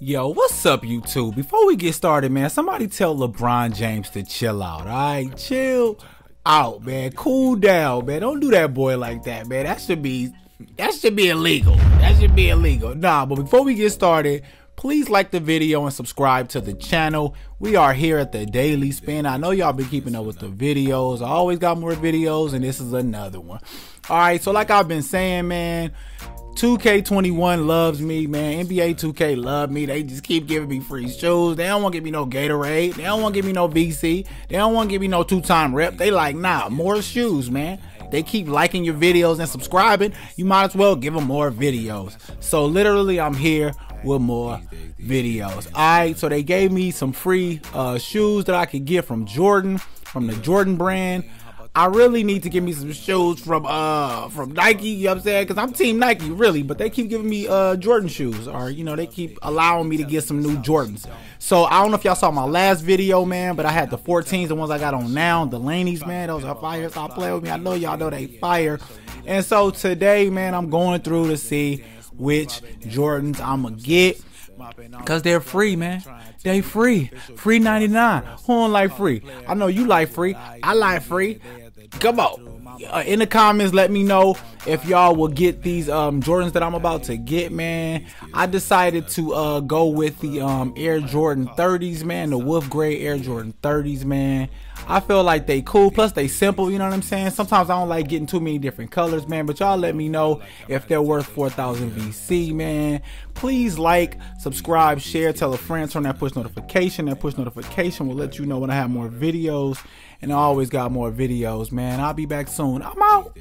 Yo, what's up, YouTube? Before we get started, man, somebody tell LeBron James to chill out, all right? Chill out, man. Cool down, man. Don't do that boy like that, man. That should be that should be illegal. That should be illegal. Nah, but before we get started, please like the video and subscribe to the channel. We are here at the Daily Spin. I know y'all been keeping up with the videos. I always got more videos, and this is another one. All right, so like I've been saying, man, 2K21 loves me, man. NBA 2K love me. They just keep giving me free shoes. They don't want to give me no Gatorade. They don't want to give me no VC. They don't want to give me no two-time rep. They like, nah, more shoes, man. They keep liking your videos and subscribing. You might as well give them more videos. So literally, I'm here with more videos. All right, so they gave me some free uh, shoes that I could get from Jordan, from the Jordan brand. I really need to get me some shoes from uh from Nike, you know what I'm saying? Cause I'm team Nike, really, but they keep giving me uh Jordan shoes or you know, they keep allowing me to get some new Jordans. So I don't know if y'all saw my last video, man, but I had the 14s, the ones I got on now, the Laney's, man, those are fire. So I play with me. I know y'all know they fire. And so today, man, I'm going through to see which Jordans I'ma get. Cause they're free, man. They free. Free 99. Who don't like free? I know you like free. I like free. Come on. Uh, in the comments, let me know if y'all will get these um, Jordans that I'm about to get, man. I decided to uh, go with the um, Air Jordan 30s, man, the Wolf Gray Air Jordan 30s, man. I feel like they cool, plus they simple, you know what I'm saying? Sometimes I don't like getting too many different colors, man, but y'all let me know if they're worth 4,000 VC, man. Please like, subscribe, share, tell a friend, turn that push notification. That push notification will let you know when I have more videos, and I always got more videos, man. I'll be back soon soon. I'm out.